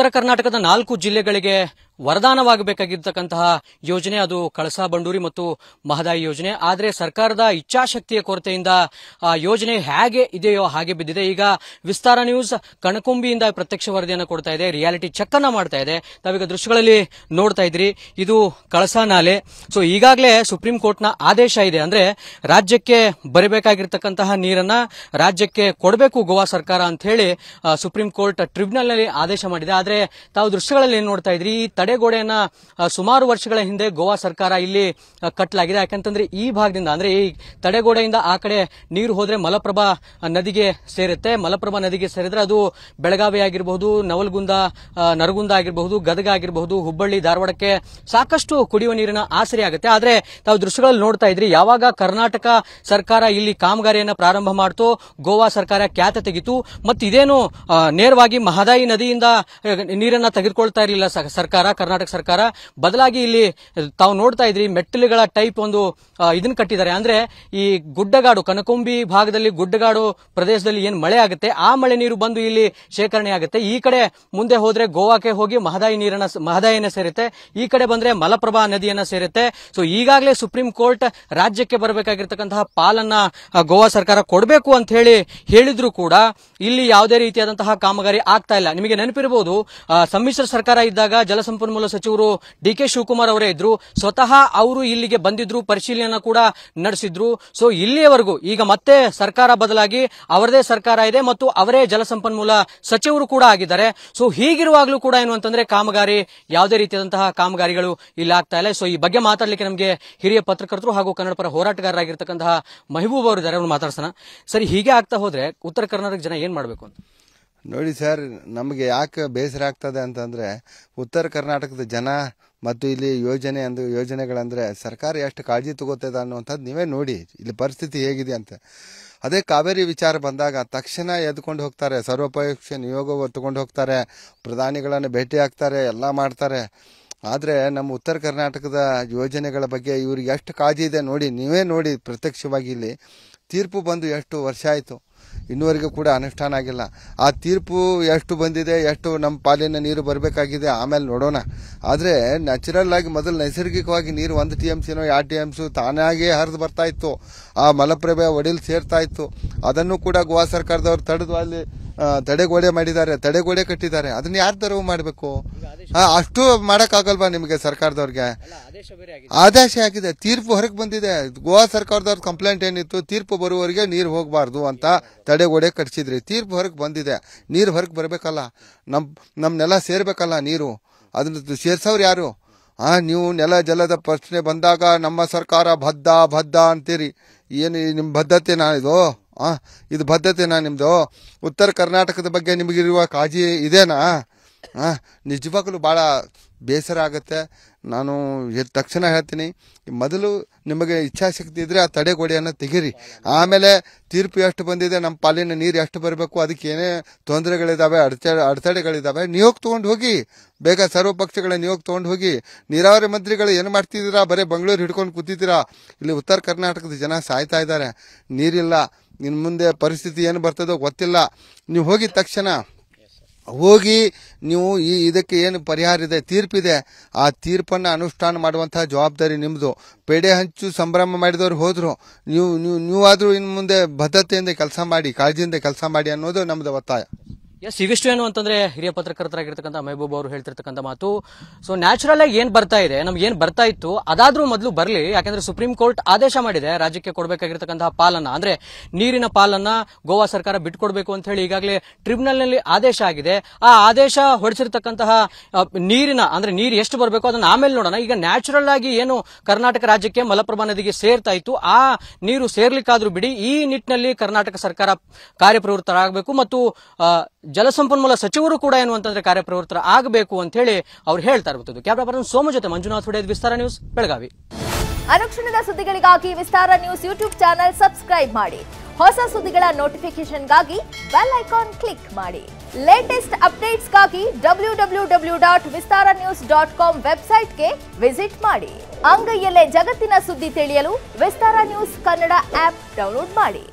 ಉತ್ತರ ಕರ್ನಾಟಕದ ನಾಲ್ಕು ಜಿಲ್ಲೆಗಳಿಗೆ ವರದಾನವಾಗಬೇಕಾಗಿರ್ತಕ್ಕಂತಹ ಯೋಜನೆ ಅದು ಕಳಸಾ ಬಂಡೂರಿ ಮತ್ತು ಮಹದಾಯಿ ಯೋಜನೆ ಆದರೆ ಸರ್ಕಾರದ ಇಚ್ಛಾಶಕ್ತಿಯ ಕೊರತೆಯಿಂದ ಆ ಯೋಜನೆ ಹೇಗೆ ಇದೆಯೋ ಹಾಗೆ ಬಿದ್ದಿದೆ ಈಗ ವಿಸ್ತಾರ ನ್ಯೂಸ್ ಕಣಕುಂಬಿಯಿಂದ ಪ್ರತ್ಯಕ್ಷ ವರದಿಯನ್ನು ಕೊಡ್ತಾ ಇದೆ ರಿಯಾಲಿಟಿ ಚೆಕ್ ಅನ್ನ ಮಾಡ್ತಾ ಇದೆ ತಾವೀಗ ದೃಶ್ಯಗಳಲ್ಲಿ ನೋಡ್ತಾ ಇದ್ರಿ ಇದು ಕಳಸಾ ನಾಲೆ ಸೊ ಈಗಾಗಲೇ ಸುಪ್ರೀಂ ಕೋರ್ಟ್ನ ಆದೇಶ ಇದೆ ಅಂದ್ರೆ ರಾಜ್ಯಕ್ಕೆ ಬರಬೇಕಾಗಿರ್ತಕ್ಕಂತಹ ನೀರನ್ನ ರಾಜ್ಯಕ್ಕೆ ಕೊಡಬೇಕು ಗೋವಾ ಸರ್ಕಾರ ಅಂತ ಹೇಳಿ ಸುಪ್ರೀಂ ಕೋರ್ಟ್ ಟ್ರಿಬ್ಯುನಲ್ ನಲ್ಲಿ ಆದೇಶ ಮಾಡಿದೆ ಆದರೆ ತಾವು ದೃಶ್ಯಗಳಲ್ಲಿ ನೋಡ್ತಾ ಇದ್ರಿ ತಡೆ ತಡೆಗೋಡೆಯನ್ನ ಸುಮಾರು ವರ್ಷಗಳ ಹಿಂದೆ ಗೋವಾ ಸರ್ಕಾರ ಇಲ್ಲಿ ಕಟ್ಟಲಾಗಿದೆ ಯಾಕಂತಂದ್ರೆ ಈ ಭಾಗದಿಂದ ಅಂದ್ರೆ ಈ ತಡೆಗೋಡೆಯಿಂದ ಆ ಕಡೆ ನೀರು ಹೋದ್ರೆ ಮಲಪ್ರಭಾ ನದಿಗೆ ಸೇರುತ್ತೆ ಮಲಪ್ರಭಾ ನದಿಗೆ ಸೇರಿದ್ರೆ ಅದು ಬೆಳಗಾವಿ ಆಗಿರಬಹುದು ನವಲಗುಂದ ನರಗುಂದ ಆಗಿರಬಹುದು ಗದಗ ಆಗಿರಬಹುದು ಹುಬ್ಬಳ್ಳಿ ಧಾರವಾಡಕ್ಕೆ ಸಾಕಷ್ಟು ಕುಡಿಯುವ ನೀರಿನ ಆಸರೆ ಆಗುತ್ತೆ ಆದ್ರೆ ತಾವು ದೃಶ್ಯಗಳಲ್ಲಿ ನೋಡ್ತಾ ಇದ್ರಿ ಯಾವಾಗ ಕರ್ನಾಟಕ ಸರ್ಕಾರ ಇಲ್ಲಿ ಕಾಮಗಾರಿಯನ್ನು ಪ್ರಾರಂಭ ಮಾಡ್ತೋ ಗೋವಾ ಸರ್ಕಾರ ಖ್ಯಾತ ತೆಗಿತು ಮತ್ತೆ ಇದೇನು ನೇರವಾಗಿ ಮಹದಾಯಿ ನದಿಯಿಂದ ನೀರನ್ನ ತೆಗೆದುಕೊಳ್ತಾ ಇರಲಿಲ್ಲ ಸರ್ಕಾರ ಕರ್ನಾಟಕ ಸರ್ಕಾರ ಬದಲಾಗಿ ಇಲ್ಲಿ ತಾವು ನೋಡ್ತಾ ಇದ್ರಿ ಮೆಟ್ಟಿಲುಗಳ ಟೈಪ್ ಒಂದು ಇದನ್ನ ಕಟ್ಟಿದ್ದಾರೆ ಅಂದ್ರೆ ಈ ಗುಡ್ಡಗಾಡು ಕನಕುಂಬಿ ಭಾಗದಲ್ಲಿ ಗುಡ್ಡಗಾಡು ಪ್ರದೇಶದಲ್ಲಿ ಏನ್ ಮಳೆ ಆಗುತ್ತೆ ಆ ಮಳೆ ನೀರು ಬಂದು ಇಲ್ಲಿ ಶೇಖರಣೆ ಆಗುತ್ತೆ ಈ ಕಡೆ ಮುಂದೆ ಹೋದ್ರೆ ಗೋವಾಕ್ಕೆ ಹೋಗಿ ಮಹದಾಯಿ ನೀರನ್ನ ಮಹದಾಯಿನ ಸೇರುತ್ತೆ ಈ ಕಡೆ ಬಂದ್ರೆ ಮಲಪ್ರಭಾ ನದಿಯನ್ನ ಸೇರುತ್ತೆ ಸೊ ಈಗಾಗಲೇ ಸುಪ್ರೀಂ ಕೋರ್ಟ್ ರಾಜ್ಯಕ್ಕೆ ಬರಬೇಕಾಗಿರ್ತಕ್ಕಂತಹ ಪಾಲನ್ನ ಗೋವಾ ಸರ್ಕಾರ ಕೊಡಬೇಕು ಅಂತ ಹೇಳಿ ಹೇಳಿದ್ರು ಕೂಡ ಇಲ್ಲಿ ಯಾವುದೇ ರೀತಿಯಾದಂತಹ ಕಾಮಗಾರಿ ಆಗ್ತಾ ಇಲ್ಲ ನಿಮಗೆ ನೆನಪಿರಬಹುದು ಸಮ್ಮಿಶ್ರ ಸರ್ಕಾರ ಇದ್ದಾಗ ಜಲಸಂಪನ್ಮೂಲ ಮೂಲ ಸಚಿವರು ಡಿ ಕೆ ಶಿವಕುಮಾರ್ ಅವರೇ ಇದ್ರು ಸ್ವತಃ ಅವರು ಇಲ್ಲಿಗೆ ಬಂದಿದ್ರು ಪರಿಶೀಲನೆ ಕೂಡ ನಡೆಸಿದ್ರು ಸೊ ಇಲ್ಲಿಯವರೆಗೂ ಈಗ ಮತ್ತೆ ಸರ್ಕಾರ ಬದಲಾಗಿ ಅವರದೇ ಸರ್ಕಾರ ಇದೆ ಮತ್ತು ಅವರೇ ಜಲಸಂಪನ್ಮೂಲ ಸಚಿವರು ಕೂಡ ಆಗಿದ್ದಾರೆ ಸೊ ಹೀಗಿರುವಾಗಲೂ ಕೂಡ ಏನು ಅಂತಂದ್ರೆ ಕಾಮಗಾರಿ ಯಾವುದೇ ರೀತಿಯಾದಂತಹ ಕಾಮಗಾರಿಗಳು ಇಲ್ಲಿ ಆಗ್ತಾ ಇಲ್ಲ ಸೊ ಈ ಬಗ್ಗೆ ಮಾತಾಡ್ಲಿಕ್ಕೆ ನಮಗೆ ಹಿರಿಯ ಪತ್ರಕರ್ತರು ಹಾಗೂ ಕನ್ನಡ ಪರ ಹೋರಾಟಗಾರರಾಗಿರ್ತಕ್ಕಂತಹ ಮಹಿಬೂಬ್ ಅವರು ಇದ್ದಾರೆ ಅವ್ರು ಮಾತಾಡ್ಸೋಣ ಸರಿ ಹೀಗೆ ಆಗ್ತಾ ಹೋದ್ರೆ ಉತ್ತರ ಕರ್ನಾಟಕ ಜನ ಏನ್ ಮಾಡಬೇಕು ಅಂತ ನೋಡಿ ಸರ್ ನಮಗೆ ಯಾಕೆ ಬೇಸರ ಆಗ್ತದೆ ಅಂತಂದರೆ ಉತ್ತರ ಕರ್ನಾಟಕದ ಜನ ಮತ್ತು ಇಲ್ಲಿ ಯೋಜನೆ ಅಂದು ಯೋಜನೆಗಳಂದರೆ ಸರ್ಕಾರ ಎಷ್ಟು ಕಾಳಜಿ ತಗೋತದೆ ಅನ್ನುವಂಥದ್ದು ನೀವೇ ನೋಡಿ ಇಲ್ಲಿ ಪರಿಸ್ಥಿತಿ ಹೇಗಿದೆ ಅಂತ ಅದೇ ಕಾವೇರಿ ವಿಚಾರ ಬಂದಾಗ ತಕ್ಷಣ ಎದ್ಕೊಂಡು ಹೋಗ್ತಾರೆ ಸರ್ವೋಪಯೋಕ್ಷ ನಿಯೋಗ ತಗೊಂಡು ಹೋಗ್ತಾರೆ ಪ್ರಧಾನಿಗಳನ್ನು ಭೇಟಿ ಆಗ್ತಾರೆ ಎಲ್ಲ ಮಾಡ್ತಾರೆ ಆದರೆ ನಮ್ಮ ಉತ್ತರ ಕರ್ನಾಟಕದ ಯೋಜನೆಗಳ ಬಗ್ಗೆ ಇವ್ರಿಗೆ ಎಷ್ಟು ಕಾಳಜಿ ಇದೆ ನೋಡಿ ನೀವೇ ನೋಡಿ ಪ್ರತ್ಯಕ್ಷವಾಗಿ ಇಲ್ಲಿ ತೀರ್ಪು ಬಂದು ಎಷ್ಟು ವರ್ಷ ಆಯಿತು ಇನ್ನುವರೆಗೂ ಕೂಡ ಅನುಷ್ಠಾನ ಆಗಿಲ್ಲ ಆ ತೀರ್ಪು ಎಷ್ಟು ಬಂದಿದೆ ಎಷ್ಟು ನಮ್ಮ ಪಾಲಿನ ನೀರು ಬರಬೇಕಾಗಿದೆ ಆಮೇಲೆ ನೋಡೋಣ ಆದರೆ ನ್ಯಾಚುರಲ್ ಆಗಿ ಮೊದಲು ನೈಸರ್ಗಿಕವಾಗಿ ನೀರು ಒಂದು ಟಿ ಎಮ್ ಸಿನೋ ಎರಡು ಟಿ ಎಮ್ ಸಿ ತಾನಾಗೇ ಹರಿದು ಬರ್ತಾ ಇತ್ತು ಆ ಮಲಪ್ರಭೆ ಒಡಿಲು ಸೇರ್ತಾ ಇತ್ತು ಅದನ್ನು ಕೂಡ ಗೋವಾ ಸರ್ಕಾರದವ್ರು ತಡೆದು ಅಲ್ಲಿ ತಡೆಗೋಡೆ ಮಾಡಿದ್ದಾರೆ ತಡೆಗೋಡೆ ಕಟ್ಟಿದ್ದಾರೆ ಅದನ್ನ ಯಾರು ತೆರವು ಮಾಡಬೇಕು ಅಷ್ಟು ಮಾಡೋಕ್ಕಾಗಲ್ವಾ ನಿಮಗೆ ಸರ್ಕಾರದವ್ರಿಗೆ ಆದೇಶ ಆಗಿದೆ ತೀರ್ಪು ಹೊರಗೆ ಬಂದಿದೆ ಗೋವಾ ಸರ್ಕಾರದವ್ರ ಕಂಪ್ಲೇಂಟ್ ಏನಿತ್ತು ತೀರ್ಪು ಬರುವವರಿಗೆ ನೀರು ಹೋಗಬಾರ್ದು ಅಂತ ತಡೆಗೋಡೆ ಕಟ್ಸಿದ್ರಿ ತೀರ್ಪು ಹೊರಗೆ ಬಂದಿದೆ ನೀರು ಹೊರಗೆ ಬರಬೇಕಲ್ಲ ನಮ್ಮ ನಮ್ಮ ನೆಲ ಸೇರಬೇಕಲ್ಲ ನೀರು ಅದನ್ನ ಸೇರ್ಸೋರು ಯಾರು ಆ ನೀವು ನೆಲ ಜಲದ ಪ್ರಶ್ನೆ ಬಂದಾಗ ನಮ್ಮ ಸರ್ಕಾರ ಬದ್ಧ ಬದ್ಧ ಅಂತೀರಿ ಏನು ನಿಮ್ಮ ಬದ್ಧತೆ ನಾನಿದು ಇದು ಬದ್ಧತೆನಾ ನಿಮ್ಮದು ಉತ್ತರ ಕರ್ನಾಟಕದ ಬಗ್ಗೆ ನಿಮಗಿರುವ ಕಾಳಜಿ ಇದೇನಾ ನಿಜವಾಗಲೂ ಭಾಳ ಬೇಸರ ಆಗುತ್ತೆ ನಾನು ತಕ್ಷಣ ಹೇಳ್ತೀನಿ ಮೊದಲು ನಿಮಗೆ ಇಚ್ಛಾಶಕ್ತಿ ಇದ್ದರೆ ಆ ತಡೆಗೋಡೆಯನ್ನು ತೆಗೀರಿ ಆಮೇಲೆ ತೀರ್ಪು ಎಷ್ಟು ಬಂದಿದೆ ನಮ್ಮ ಪಾಲಿನ ನೀರು ಎಷ್ಟು ಬರಬೇಕು ಅದಕ್ಕೆ ಏನೇ ತೊಂದರೆಗಳಿದ್ದಾವೆ ಅಡಚ ಅಡೆತಡೆಗಳಿದ್ದಾವೆ ನಿಯೋಗ ತೊಗೊಂಡು ಹೋಗಿ ಬೇಗ ಸರ್ವ ಪಕ್ಷಗಳ ನಿಯೋಗ ತೊಗೊಂಡು ಹೋಗಿ ನೀರಾವರಿ ಮಂತ್ರಿಗಳು ಏನು ಮಾಡ್ತಿದ್ದೀರಾ ಬರೀ ಬೆಂಗಳೂರು ಹಿಡ್ಕೊಂಡು ಕೂತಿದ್ದೀರಾ ಇಲ್ಲಿ ಉತ್ತರ ಕರ್ನಾಟಕದ ಜನ ಸಾಯ್ತಾ ಇದ್ದಾರೆ ನೀರಿಲ್ಲ ನಿನ್ನ ಮುಂದೆ ಪರಿಸ್ಥಿತಿ ಏನು ಬರ್ತದೋ ಗೊತ್ತಿಲ್ಲ ನೀವು ಹೋಗಿದ ತಕ್ಷಣ ಹೋಗಿ ನೀವು ಈ ಇದಕ್ಕೆ ಏನು ಪರಿಹಾರ ಇದೆ ತೀರ್ಪಿದೆ ಆ ತೀರ್ಪನ್ನು ಅನುಷ್ಠಾನ ಮಾಡುವಂತಹ ಜವಾಬ್ದಾರಿ ನಿಮ್ಮದು ಪೇಡೆ ಹಂಚು ಸಂಭ್ರಮ ಮಾಡಿದವರು ಹೋದರು ನೀವು ನೀವು ನೀವಾದರೂ ಇನ್ನು ಮುಂದೆ ಬದ್ಧತೆಯಿಂದ ಕೆಲಸ ಮಾಡಿ ಕಾಳಜಿಯಿಂದ ಕೆಲಸ ಮಾಡಿ ಅನ್ನೋದು ನಮ್ದು ಒತ್ತಾಯ ಎಸ್ ಇವಿಷ್ಟು ಏನು ಅಂತಂದ್ರೆ ಹಿರಿಯ ಪತ್ರಕರ್ತರಾಗಿರ್ತಕ್ಕಂಥ ಮೆಹಬೂಬ್ ಅವರು ಹೇಳ್ತಿರ್ತಕ್ಕಂಥ ಮಾತು ಸೊ ನ್ಯಾಚುರಲ್ ಆಗಿ ಏನ್ ಬರ್ತಾ ಇದೆ ನಮ್ಗೆ ಏನ್ ಬರ್ತಾ ಇತ್ತು ಅದಾದ್ರೂ ಮೊದಲು ಬರಲಿ ಯಾಕಂದ್ರೆ ಸುಪ್ರೀಂ ಕೋರ್ಟ್ ಆದೇಶ ಮಾಡಿದೆ ರಾಜ್ಯಕ್ಕೆ ಕೊಡಬೇಕಾಗಿರ್ತಕ್ಕಂತಹ ಪಾಲನ್ನ ಅಂದ್ರೆ ನೀರಿನ ಪಾಲನ್ನ ಗೋವಾ ಸರ್ಕಾರ ಬಿಟ್ಕೊಡ್ಬೇಕು ಅಂತ ಹೇಳಿ ಈಗಾಗಲೇ ಟ್ರಿಬ್ಯುನಲ್ ನಲ್ಲಿ ಆದೇಶ ಆಗಿದೆ ಆ ಆದೇಶ ಹೊಡೆಸಿರ್ತಕ್ಕಂತಹ ನೀರಿನ ಅಂದ್ರೆ ನೀರು ಎಷ್ಟು ಬರಬೇಕು ಅದನ್ನ ಆಮೇಲೆ ನೋಡೋಣ ಈಗ ನ್ಯಾಚುರಲ್ ಆಗಿ ಏನು ಕರ್ನಾಟಕ ರಾಜ್ಯಕ್ಕೆ ಮಲಪ್ರಭಾ ನದಿಗೆ ಸೇರ್ತಾ ಇತ್ತು ಆ ನೀರು ಸೇರ್ಲಿಕ್ಕಾದ್ರೂ ಬಿಡಿ ಈ ನಿಟ್ಟಿನಲ್ಲಿ ಕರ್ನಾಟಕ ಸರ್ಕಾರ ಕಾರ್ಯಪ್ರವೃತ್ತರಾಗಬೇಕು ಮತ್ತು ಜಲಸಂಪನ್ಮೂಲ ಸಚಿವರು ಕೂಡ ಏನು ಅಂತಂದ್ರೆ ಕಾರ್ಯಪ್ರವೃತ್ತರ ಆಗಬೇಕು ಅಂತ ಹೇಳಿ ಅವ್ರು ಹೇಳ್ತಾ ಇರ್ಬೋದು ಕ್ಯಾಮ್ರಾ ಪರ್ಸನ್ ಸೋಮ ಜೊತೆ ಮಂಜುನಾಥ್ ವಿಸ್ತಾರ ನ್ಯೂಸ್ ಬೆಳಗಾವಿ ಅನುಕ್ಷಣದ ಸುದ್ದಿಗಳಿಗಾಗಿ Vistara news YouTube channel subscribe ಮಾಡಿ ಹೊಸ ಸುದ್ದಿಗಳ ನೋಟಿಫಿಕೇಶನ್ಗಾಗಿ ಬೆಲ್ ಐಕಾನ್ ಕ್ಲಿಕ್ ಮಾಡಿ ಲೇಟೆಸ್ಟ್ ಅಪ್ಡೇಟ್ಸ್ಗಾಗಿ W W W dot Vistara news dot com ವೆಬ್ಸೈಟ್ಗೆ ವಿಸಿಟ್ ಮಾಡಿ ಅಂಗೈಯಲ್ಲೇ ಜಗತ್ತಿನ ಸುದ್ದಿ ತಿಳಿಯಲು Vistara news Kannada app download ಮಾಡಿ